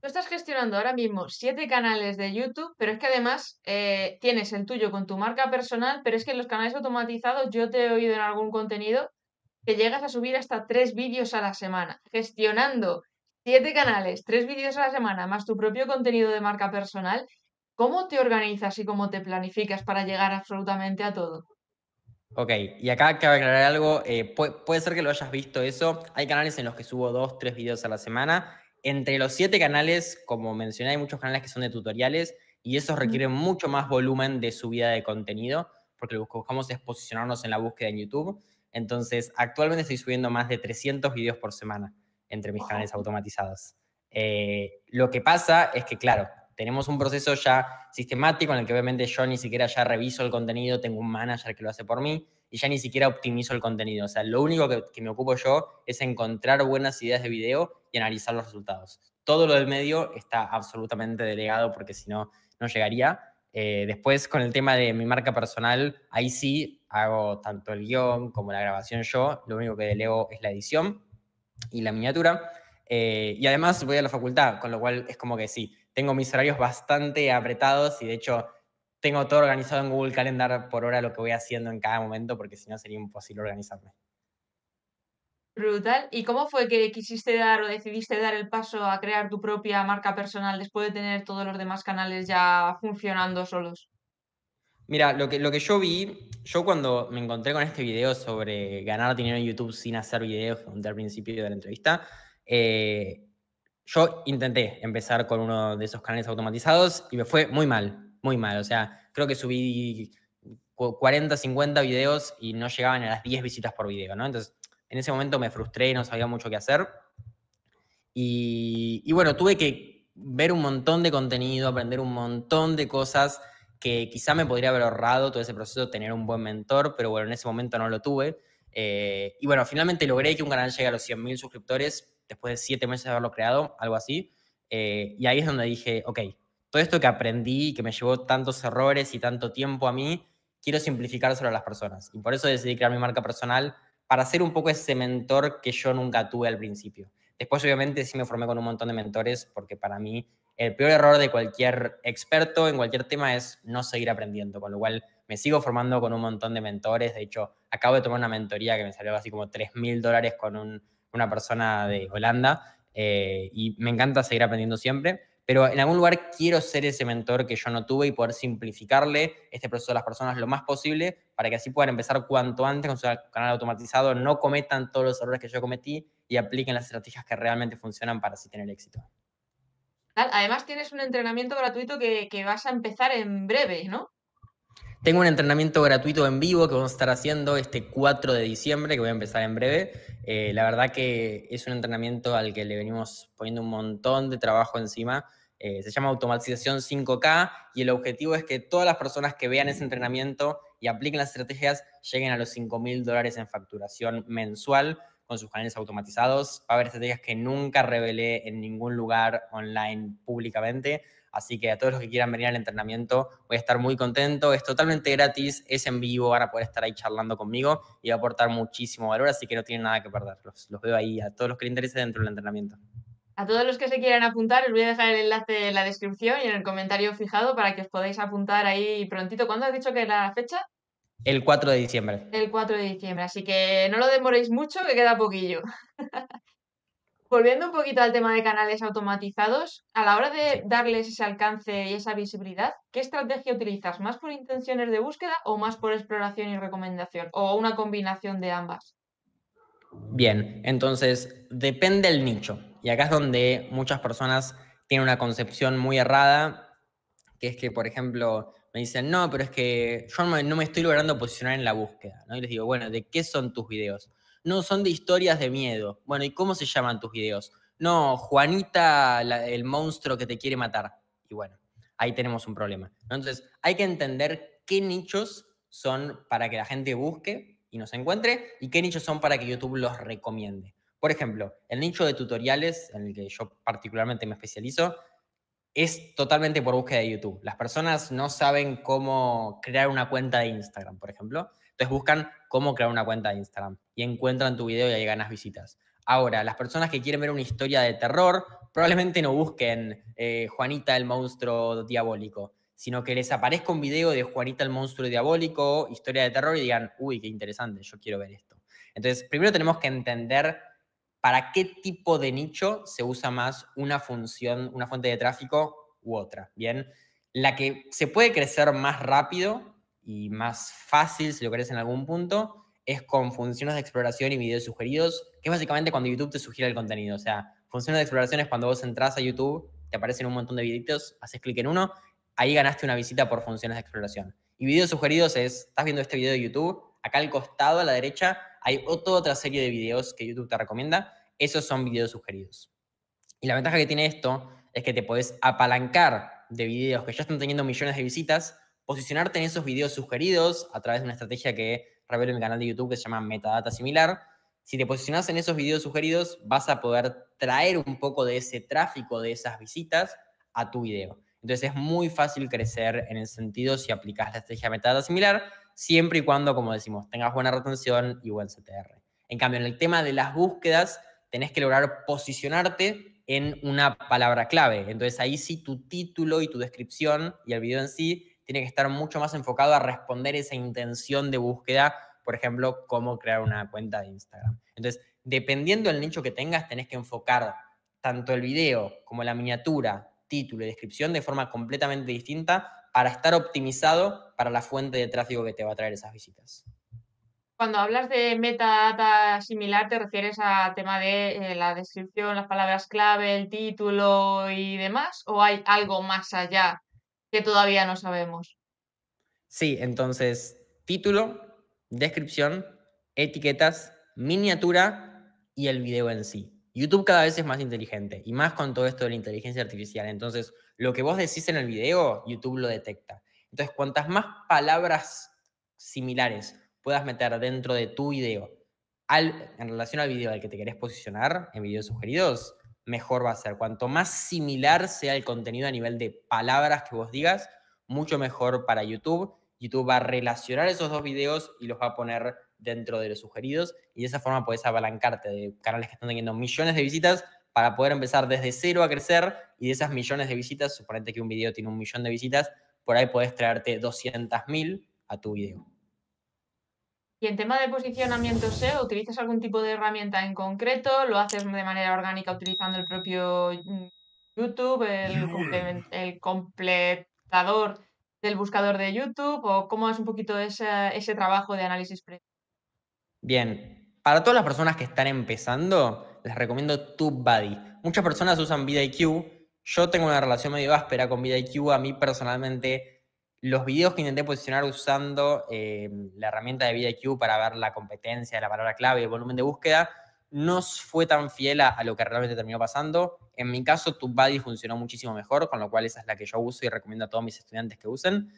S2: Tú estás gestionando ahora mismo siete canales de YouTube, pero es que además eh, tienes el tuyo con tu marca personal, pero es que en los canales automatizados yo te he oído en algún contenido que llegas a subir hasta tres vídeos a la semana, gestionando Siete canales, tres vídeos a la semana, más tu propio contenido de marca personal. ¿Cómo te organizas y cómo te planificas para llegar absolutamente a todo?
S1: Ok, y acá cabe aclarar algo, eh, puede, ser que lo hayas visto eso, hay canales en los que subo dos, tres videos a la semana, entre los siete canales, como mencioné, hay muchos canales que son de tutoriales y esos requieren mucho más volumen de subida de contenido, porque lo que buscamos es posicionarnos en la búsqueda en YouTube, entonces actualmente estoy subiendo más de 300 videos por semana entre mis canales automatizados. Eh, lo que pasa es que, claro, tenemos un proceso ya sistemático en el que obviamente yo ni siquiera ya reviso el contenido, tengo un manager que lo hace por mí y ya ni siquiera optimizo el contenido. O sea, lo único que, me ocupo yo es encontrar buenas ideas de video y analizar los resultados. Todo lo del medio está absolutamente delegado porque si no, no llegaría. Eh, después, con el tema de mi marca personal, ahí sí hago tanto el guión como la grabación yo. Lo único que delego es la edición y la miniatura. Eh, y además voy a la facultad, con lo cual es como que sí, tengo mis horarios bastante apretados y de hecho tengo todo organizado en Google Calendar por hora lo que voy haciendo en cada momento, porque si no sería imposible organizarme.
S2: Brutal. ¿Y cómo fue que quisiste dar o decidiste dar el paso a crear tu propia marca personal después de tener todos los demás canales ya funcionando solos?
S1: Mira, lo que, lo que yo vi, yo cuando me encontré con este video sobre ganar dinero en YouTube sin hacer videos, desde el al principio de la entrevista, eh, yo intenté empezar con uno de esos canales automatizados y me fue muy mal, muy mal. O sea, creo que subí 40, 50 videos y no llegaban a las 10 visitas por video, ¿no? Entonces, en ese momento me frustré, no sabía mucho qué hacer. Y, y bueno, tuve que ver un montón de contenido, aprender un montón de cosas que quizá me podría haber ahorrado todo ese proceso, tener un buen mentor, pero bueno, en ese momento no lo tuve. Eh, y bueno, finalmente logré que un canal llegue a los 100.000 suscriptores después de 7 meses de haberlo creado, algo así. Eh, y ahí es donde dije, ok, todo esto que aprendí y que me llevó tantos errores y tanto tiempo a mí, quiero simplificárselo a las personas. Y por eso decidí crear mi marca personal para ser un poco ese mentor que yo nunca tuve al principio. Después, obviamente, sí me formé con un montón de mentores porque para mí el peor error de cualquier experto en cualquier tema es no seguir aprendiendo, con lo cual me sigo formando con un montón de mentores. De hecho, acabo de tomar una mentoría que me salió así como 3 mil dólares con una persona de Holanda eh, y me encanta seguir aprendiendo siempre. Pero en algún lugar quiero ser ese mentor que yo no tuve y poder simplificarle este proceso a las personas lo más posible para que así puedan empezar cuanto antes con su canal automatizado, no cometan todos los errores que yo cometí y apliquen las estrategias que realmente funcionan para así tener éxito.
S2: Además, tienes un entrenamiento gratuito que, que vas a empezar en breve, ¿no?
S1: Tengo un entrenamiento gratuito en vivo que vamos a estar haciendo este 4 de diciembre, que voy a empezar en breve. Eh, la verdad que es un entrenamiento al que le venimos poniendo un montón de trabajo encima. Eh, se llama automatización 5K y el objetivo es que todas las personas que vean ese entrenamiento y apliquen las estrategias lleguen a los 5.000 mil dólares en facturación mensual con sus canales automatizados. Va a haber estrategias que nunca revelé en ningún lugar online públicamente. Así que a todos los que quieran venir al entrenamiento, voy a estar muy contento. Es totalmente gratis, es en vivo, van a poder estar ahí charlando conmigo y va a aportar muchísimo valor, así que no tienen nada que perder. Los, veo ahí, a todos los que les interese dentro del
S2: entrenamiento. A todos los que se quieran apuntar, os voy a dejar el enlace en la descripción y en el comentario fijado para que os podáis apuntar ahí prontito. ¿Cuándo has dicho que la fecha?
S1: El 4 de diciembre.
S2: El 4 de diciembre, así que no lo demoréis mucho, que queda poquillo. Volviendo un poquito al tema de canales automatizados, a la hora de darles ese alcance y esa visibilidad, ¿qué estrategia utilizas? ¿Más por intenciones de búsqueda o más por exploración y recomendación? ¿O una combinación de ambas?
S1: Bien, entonces depende del nicho. Y acá es donde muchas personas tienen una concepción muy errada, que es que, por ejemplo, me dicen, no, pero es que yo no me estoy logrando posicionar en la búsqueda. ¿no? Y les digo, bueno, ¿de qué son tus videos? No, son de historias de miedo. Bueno, ¿y cómo se llaman tus videos? No, Juanita, el monstruo que te quiere matar. Y bueno, ahí tenemos un problema. Entonces, hay que entender qué nichos son para que la gente busque y nos encuentre y qué nichos son para que YouTube los recomiende. Por ejemplo, el nicho de tutoriales, en el que yo particularmente me especializo, es totalmente por búsqueda de YouTube. Las personas no saben cómo crear una cuenta de Instagram, por ejemplo. Entonces buscan cómo crear una cuenta de Instagram y encuentran tu video y ahí ganas visitas. Ahora, las personas que quieren ver una historia de terror probablemente no busquen eh, Juanita el monstruo diabólico, sino que les aparezca un video de Juanita el monstruo diabólico, historia de terror y digan, uy, qué interesante, yo quiero ver esto. Entonces, primero tenemos que entender para qué tipo de nicho se usa más una función, una fuente de tráfico u otra. Bien, la que se puede crecer más rápido y más fácil, si lo querés en algún punto, es con funciones de exploración y videos sugeridos, que es básicamente cuando YouTube te sugiere el contenido. O sea, funciones de exploración es cuando vos entras a YouTube, te aparecen un montón de videitos, haces clic en uno, ahí ganaste una visita por funciones de exploración. Y videos sugeridos es, estás viendo este video de YouTube, Acá al costado, a la derecha, hay otra serie de videos que YouTube te recomienda. Esos son videos sugeridos. Y la ventaja que tiene esto es que te podés apalancar de videos que ya están teniendo millones de visitas, posicionarte en esos videos sugeridos a través de una estrategia que revelo en mi canal de YouTube que se llama Metadata Similar. Si te posicionas en esos videos sugeridos, vas a poder traer un poco de ese tráfico, de esas visitas, a tu video. Entonces es muy fácil crecer en el sentido si aplicas la estrategia Metadata Similar siempre y cuando, como decimos, tengas buena retención y buen CTR. En cambio, en el tema de las búsquedas, tenés que lograr posicionarte en una palabra clave. Entonces ahí sí tu título y tu descripción y el video en sí tiene que estar mucho más enfocado a responder esa intención de búsqueda, por ejemplo, cómo crear una cuenta de Instagram. Entonces, dependiendo del nicho que tengas, tenés que enfocar tanto el video como la miniatura, título y descripción de forma completamente distinta para estar optimizado para la fuente de tráfico que te va a traer esas visitas.
S2: Cuando hablas de metadata similar, te refieres a tema de eh, la descripción, las palabras clave, el título y demás, o hay algo más allá que todavía no sabemos.
S1: Sí, entonces, título, descripción, etiquetas, miniatura y el video en sí. YouTube cada vez es más inteligente y más con todo esto de la inteligencia artificial. Entonces, lo que vos decís en el video, YouTube lo detecta. Entonces, cuantas más palabras similares puedas meter dentro de tu video al, en relación al video al que te querés posicionar en videos sugeridos, mejor va a ser. Cuanto más similar sea el contenido a nivel de palabras que vos digas, mucho mejor para YouTube. YouTube va a relacionar esos dos videos y los va a poner dentro de los sugeridos y de esa forma puedes abalancarte de canales que están teniendo millones de visitas para poder empezar desde cero a crecer y de esas millones de visitas, suponete que un video tiene un millón de visitas, por ahí puedes traerte 200.000 a tu video.
S2: Y en tema de posicionamiento SEO, ¿utilizas algún tipo de herramienta en concreto? ¿Lo haces de manera orgánica utilizando el propio mm, YouTube, el, completador del buscador de YouTube? ¿O cómo es un poquito ese, trabajo de análisis previo?
S1: Bien, para todas las personas que están empezando, les recomiendo TubeBuddy. Muchas personas usan VidaIQ, Yo tengo una relación medio áspera con VidaIQ, A mí personalmente, los videos que intenté posicionar usando eh, la herramienta de VidaIQ para ver la competencia, la palabra clave, y el volumen de búsqueda, no fue tan fiel a, a, lo que realmente terminó pasando. En mi caso, TubeBuddy funcionó muchísimo mejor, con lo cual esa es la que yo uso y recomiendo a todos mis estudiantes que usen.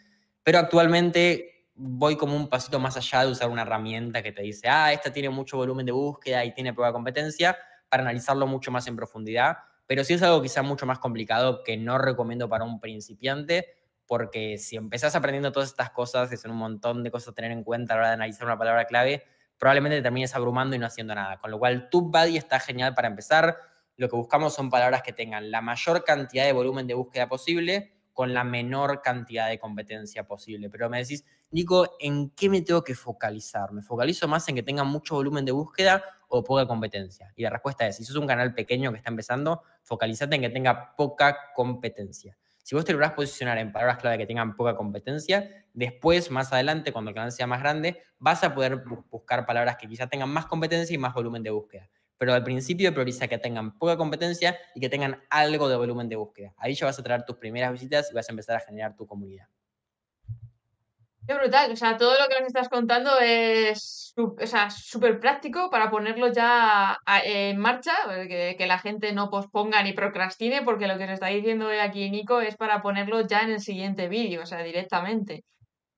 S1: Pero actualmente voy como un pasito más allá de usar una herramienta que te dice, ah, esta tiene mucho volumen de búsqueda y tiene prueba de competencia, para analizarlo mucho más en profundidad. Pero sí es algo quizá mucho más complicado que no recomiendo para un principiante, porque si empezás aprendiendo todas estas cosas, que son un montón de cosas a tener en cuenta a la hora de analizar una palabra clave, probablemente te termines abrumando y no haciendo nada. Con lo cual, TubeBuddy está genial para empezar. Lo que buscamos son palabras que tengan la mayor cantidad de volumen de búsqueda posible con la menor cantidad de competencia posible. Pero me decís, Digo, ¿en qué me tengo que focalizar? ¿Me focalizo más en que tenga mucho volumen de búsqueda o poca competencia? Y la respuesta es, si sos un canal pequeño que está empezando, focalizate en que tenga poca competencia. Si vos te lográs posicionar en palabras clave que tengan poca competencia, después, más adelante, cuando el canal sea más grande, vas a poder buscar palabras que quizás tengan más competencia y más volumen de búsqueda. Pero al principio prioriza que tengan poca competencia y que tengan algo de volumen de búsqueda. Ahí ya vas a traer tus primeras visitas y vas a empezar a generar tu comunidad.
S2: Qué brutal, o sea, todo lo que nos estás contando es o sea, súper práctico para ponerlo ya en marcha, eh, que, la gente no posponga ni procrastine, porque lo que se está diciendo aquí Nico es para ponerlo ya en el siguiente vídeo, o sea, directamente.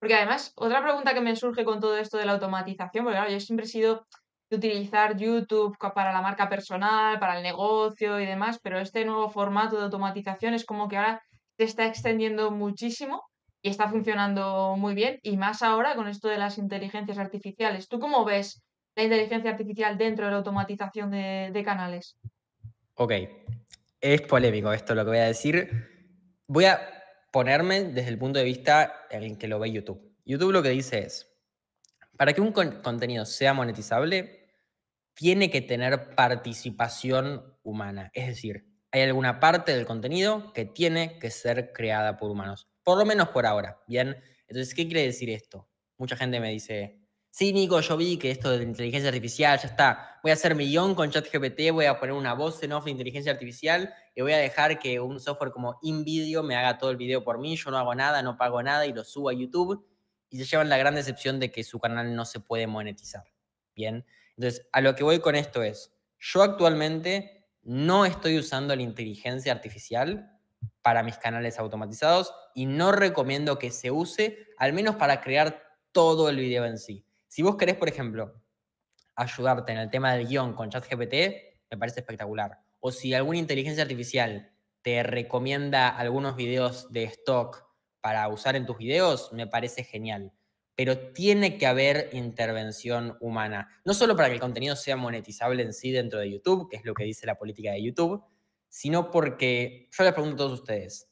S2: Porque además, otra pregunta que me surge con todo esto de la automatización, porque claro, yo siempre he sido utilizar YouTube para la marca personal, para el negocio y demás, pero este nuevo formato de automatización es como que ahora se está extendiendo muchísimo y está funcionando muy bien y más ahora con esto de las inteligencias artificiales. ¿Tú cómo ves la inteligencia artificial dentro de la automatización de, canales? Ok,
S1: es polémico esto lo que voy a decir. Voy a ponerme desde el punto de vista en el que lo ve YouTube. YouTube lo que dice es, para que un contenido sea monetizable, tiene que tener participación humana. Es decir, hay alguna parte del contenido que tiene que ser creada por humanos. Por lo menos por ahora, ¿bien? Entonces, ¿qué quiere decir esto? Mucha gente me dice, sí, Nico, yo vi que esto de inteligencia artificial, ya está, voy a hacer millón con ChatGPT, voy a poner una voz en off de inteligencia artificial y voy a dejar que un software como InVideo me haga todo el video por mí, yo no hago nada, no pago nada y lo subo a YouTube y se llevan la gran decepción de que su canal no se puede monetizar, ¿bien? Entonces, a lo que voy con esto es, yo actualmente no estoy usando la inteligencia artificial para mis canales automatizados y no recomiendo que se use, al menos para crear todo el video en sí. Si vos querés, por ejemplo, ayudarte en el tema del guión con ChatGPT, me parece espectacular. O si alguna inteligencia artificial te recomienda algunos videos de stock para usar en tus videos, me parece genial. Pero tiene que haber intervención humana. No solo para que el contenido sea monetizable en sí dentro de YouTube, que es lo que dice la política de YouTube, sino porque yo les pregunto a todos ustedes,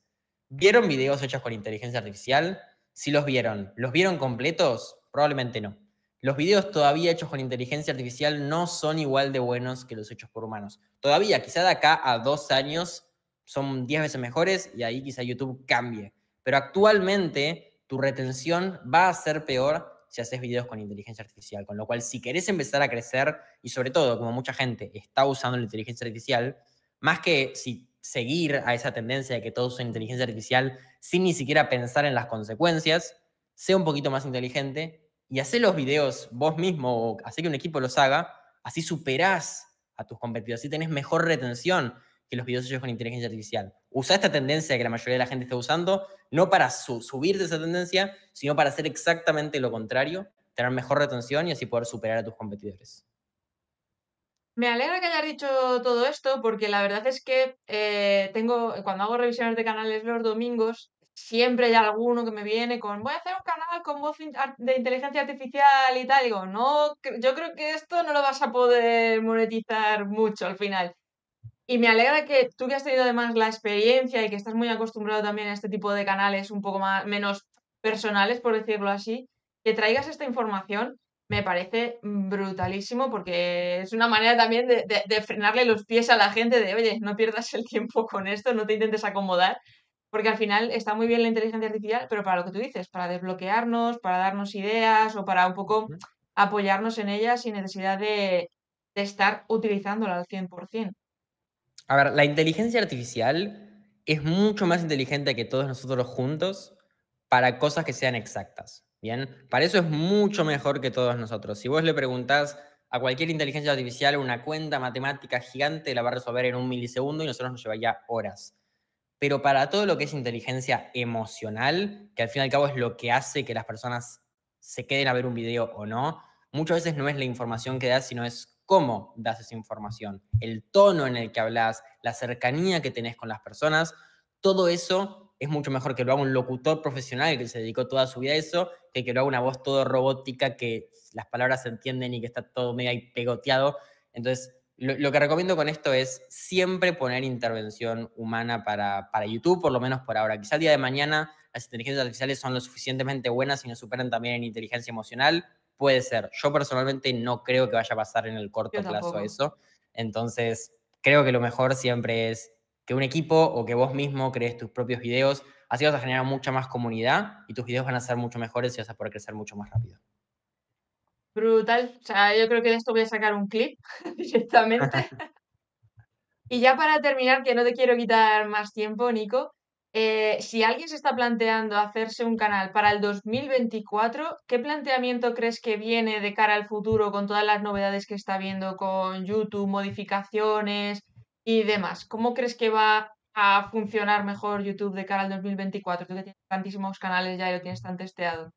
S1: ¿vieron videos hechos con inteligencia artificial? Si los vieron, ¿los vieron completos? Probablemente no. Los videos todavía hechos con inteligencia artificial no son igual de buenos que los hechos por humanos. Todavía, quizá de acá a dos años son diez veces mejores y ahí quizá YouTube cambie. Pero actualmente tu retención va a ser peor si haces videos con inteligencia artificial. Con lo cual, si querés empezar a crecer, y sobre todo, como mucha gente está usando la inteligencia artificial, más que si seguir a esa tendencia de que todo es inteligencia artificial sin ni siquiera pensar en las consecuencias, sea un poquito más inteligente y hacé los videos vos mismo o hacé que un equipo los haga, así superás a tus competidores, así tenés mejor retención que los videos hechos con inteligencia artificial. Usa esta tendencia que la mayoría de la gente está usando, no para subir de esa tendencia, sino para hacer exactamente lo contrario, tener mejor retención y así poder superar a tus competidores.
S2: Me alegra que hayas dicho todo esto porque la verdad es que eh, tengo, cuando hago revisiones de canales los domingos, siempre hay alguno que me viene con voy a hacer un canal con voz de inteligencia artificial y tal. digo, no, yo creo que esto no lo vas a poder monetizar mucho al final. Y me alegra que tú que has tenido además la experiencia y que estás muy acostumbrado también a este tipo de canales un poco más, menos personales, por decirlo así, que traigas esta información me parece brutalísimo porque es una manera también de, frenarle los pies a la gente de, oye, no pierdas el tiempo con esto, no te intentes acomodar, porque al final está muy bien la inteligencia artificial, pero para lo que tú dices, para desbloquearnos, para darnos ideas o para un poco apoyarnos en ella sin necesidad de, de estar utilizándola al 100%. A
S1: ver, la inteligencia artificial es mucho más inteligente que todos nosotros juntos para cosas que sean exactas para eso es mucho mejor que todos nosotros. Si vos le preguntás a cualquier inteligencia artificial una cuenta matemática gigante, la va a resolver en un milisegundo y nosotros nos llevaría horas. Pero para todo lo que es inteligencia emocional, que al fin y al cabo es lo que hace que las personas se queden a ver un video o no, muchas veces no es la información que das, sino es cómo das esa información, el tono en el que hablas, la cercanía que tenés con las personas, todo eso es mucho mejor que lo haga un locutor profesional que se dedicó toda su vida a eso, que que lo haga una voz todo robótica, que las palabras se entienden y que está todo medio pegoteado. Entonces, lo, que recomiendo con esto es siempre poner intervención humana para, para YouTube, por lo menos por ahora. Quizá el día de mañana las inteligencias artificiales son lo suficientemente buenas y nos superan también en inteligencia emocional. Puede ser. Yo personalmente no creo que vaya a pasar en el corto plazo eso. Entonces, creo que lo mejor siempre es que un equipo o que vos mismo crees tus propios videos. Así vas a generar mucha más comunidad y tus videos van a ser mucho mejores y vas a poder crecer mucho más rápido.
S2: Brutal. O sea, yo creo que de esto voy a sacar un clip directamente. y ya para terminar, que no te quiero quitar más tiempo, Nico, eh, si alguien se está planteando hacerse un canal para el 2024, ¿qué planteamiento crees que viene de cara al futuro con todas las novedades que está viendo con YouTube, modificaciones, y demás. ¿Cómo crees que va a funcionar mejor YouTube de cara al 2024? Tú que tienes tantísimos canales ya y lo tienes tan testeado.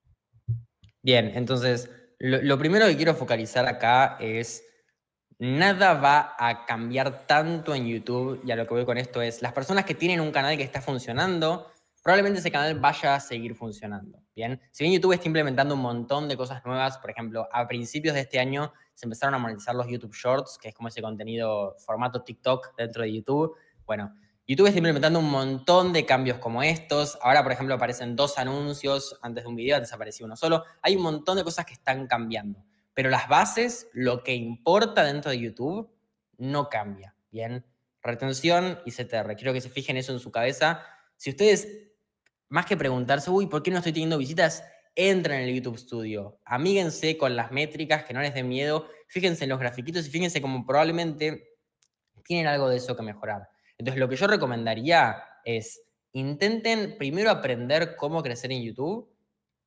S1: Bien, entonces, lo, primero que quiero focalizar acá es nada va a cambiar tanto en YouTube, Ya lo que voy con esto es, las personas que tienen un canal que está funcionando, probablemente ese canal vaya a seguir funcionando, ¿bien? Si bien YouTube está implementando un montón de cosas nuevas, por ejemplo, a principios de este año se empezaron a monetizar los YouTube Shorts, que es como ese contenido formato TikTok dentro de YouTube. Bueno, YouTube está implementando un montón de cambios como estos. Ahora, por ejemplo, aparecen dos anuncios antes de un video, antes aparecía uno solo. Hay un montón de cosas que están cambiando. Pero las bases, lo que importa dentro de YouTube, no cambia. Bien, retención y CTR. Quiero que se fijen eso en su cabeza. Si ustedes, más que preguntarse, uy, ¿por qué no estoy teniendo visitas? entren en el YouTube Studio, amíguense con las métricas que no les den miedo, fíjense en los grafiquitos y fíjense cómo probablemente tienen algo de eso que mejorar. Entonces, lo que yo recomendaría es intenten primero aprender cómo crecer en YouTube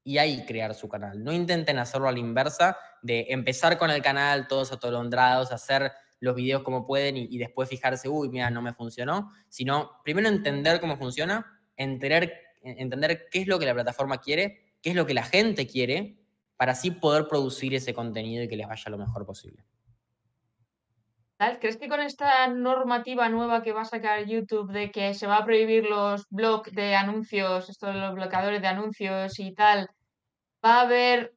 S1: y ahí crear su canal. No intenten hacerlo a la inversa de empezar con el canal todos atolondrados, hacer los videos como pueden y, después fijarse, uy, mira, no me funcionó, sino primero entender cómo funciona, entender qué es lo que la plataforma quiere qué es lo que la gente quiere, para así poder producir ese contenido y que les vaya lo mejor posible.
S2: ¿Crees que con esta normativa nueva que va a sacar YouTube de que se va a prohibir los blogs de anuncios, estos los bloqueadores de anuncios y tal, va a haber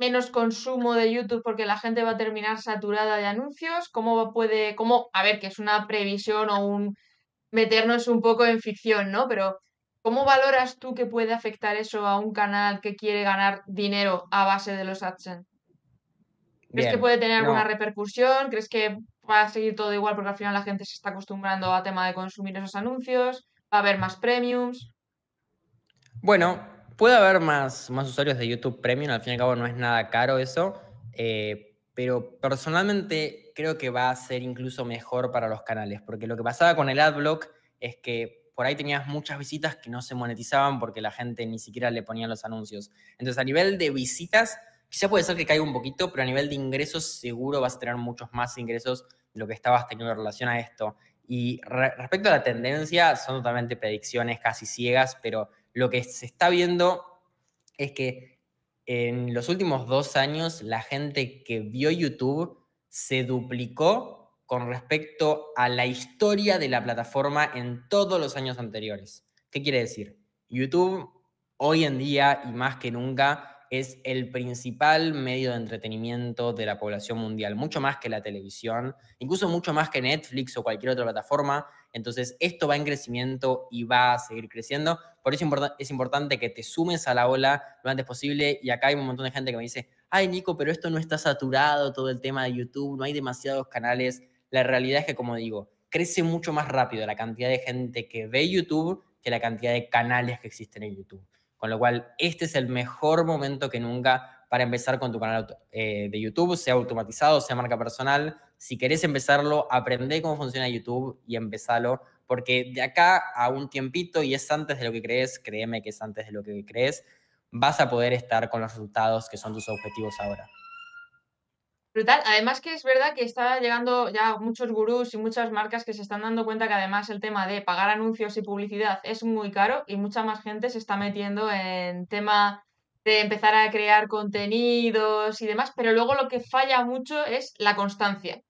S2: menos consumo de YouTube porque la gente va a terminar saturada de anuncios? ¿Cómo puede, cómo, a ver, que es una previsión o un meternos un poco en ficción, ¿no? Pero ¿Cómo valoras tú que puede afectar eso a un canal que quiere ganar dinero a base de los AdSense? ¿Crees que puede tener alguna repercusión? ¿Crees que va a seguir todo igual porque al final la gente se está acostumbrando a tema de consumir esos anuncios? ¿Va a haber más premiums?
S1: Bueno, puede haber más, más usuarios de YouTube Premium, al fin y al cabo no es nada caro eso, eh, pero personalmente creo que va a ser incluso mejor para los canales, porque lo que pasaba con el AdBlock es que por ahí tenías muchas visitas que no se monetizaban porque la gente ni siquiera le ponía los anuncios. Entonces, a nivel de visitas, quizá puede ser que caiga un poquito, pero a nivel de ingresos seguro vas a tener muchos más ingresos de lo que estabas teniendo en relación a esto. Y respecto a la tendencia, son totalmente predicciones casi ciegas, pero lo que se está viendo es que en los últimos dos años la gente que vio YouTube se duplicó con respecto a la historia de la plataforma en todos los años anteriores. ¿Qué quiere decir? YouTube hoy en día y más que nunca es el principal medio de entretenimiento de la población mundial, mucho más que la televisión, incluso mucho más que Netflix o cualquier otra plataforma. Entonces, esto va en crecimiento y va a seguir creciendo. Por eso es importante que te sumes a la ola lo antes posible. Y acá hay un montón de gente que me dice, ay Nico, pero esto no está saturado, todo el tema de YouTube, no hay demasiados canales la realidad es que, como digo, crece mucho más rápido la cantidad de gente que ve YouTube que la cantidad de canales que existen en YouTube. Con lo cual, este es el mejor momento que nunca para empezar con tu canal eh, de YouTube, sea automatizado, sea marca personal. Si querés empezarlo, aprende cómo funciona YouTube y empezalo, porque de acá a un tiempito, y es antes de lo que crees, créeme que es antes de lo que crees, vas a poder estar con los resultados que son tus objetivos ahora.
S2: Brutal. Además que es verdad que está llegando ya muchos gurús y muchas marcas que se están dando cuenta que además el tema de pagar anuncios y publicidad es muy caro y mucha más gente se está metiendo en tema de empezar a crear contenidos y demás, pero luego lo que falla mucho es la constancia.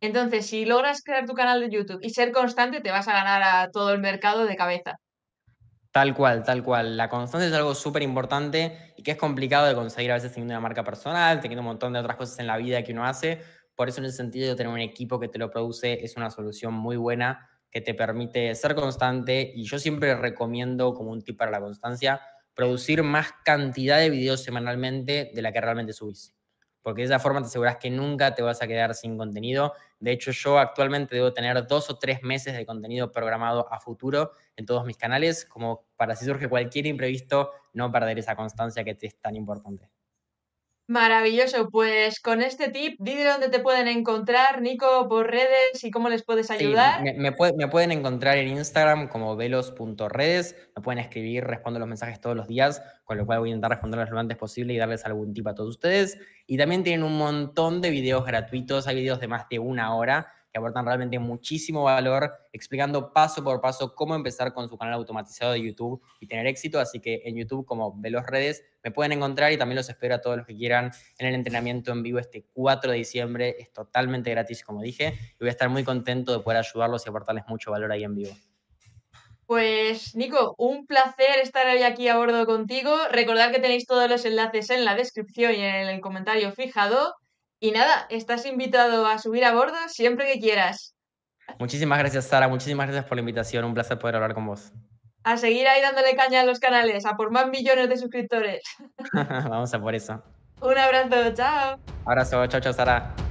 S2: Entonces, si logras crear tu canal de YouTube y ser constante, te vas a ganar a todo el mercado de cabeza.
S1: Tal cual, tal cual. La constancia es algo súper importante y que es complicado de conseguir a veces teniendo una marca personal, teniendo un montón de otras cosas en la vida que uno hace. Por eso en el sentido de tener un equipo que te lo produce es una solución muy buena que te permite ser constante y yo siempre recomiendo como un tip para la constancia producir más cantidad de videos semanalmente de la que realmente subís porque de esa forma te aseguras que nunca te vas a quedar sin contenido. De hecho, yo actualmente debo tener dos o tres meses de contenido programado a futuro en todos mis canales, como para si surge cualquier imprevisto, no perder esa constancia que es tan importante.
S2: Maravilloso, pues con este tip, dile dónde te pueden encontrar, Nico, por redes y cómo les puedes ayudar.
S1: me, me, pueden encontrar en Instagram como velos.redes, me pueden escribir, respondo los mensajes todos los días, con lo cual voy a intentar responderlos lo antes posible y darles algún tip a todos ustedes. Y también tienen un montón de videos gratuitos, hay videos de más de una hora aportan realmente muchísimo valor explicando paso por paso cómo empezar con su canal automatizado de YouTube y tener éxito. Así que en YouTube como Veloz Redes me pueden encontrar y también los espero a todos los que quieran en el entrenamiento en vivo este 4 de diciembre. Es totalmente gratis, como dije, y voy a estar muy contento de poder ayudarlos y aportarles mucho valor ahí en vivo.
S2: Pues Nico, un placer estar hoy aquí a bordo contigo. Recordad que tenéis todos los enlaces en la descripción y en el comentario fijado. Y nada, estás invitado a subir a bordo siempre que quieras.
S1: Muchísimas gracias, Sara. Muchísimas gracias por la invitación. Un placer poder hablar con vos.
S2: A seguir ahí dándole caña a los canales, a por más millones de suscriptores.
S1: Vamos a por eso.
S2: Un abrazo, chao.
S1: Abrazo, chao, chao, Sara.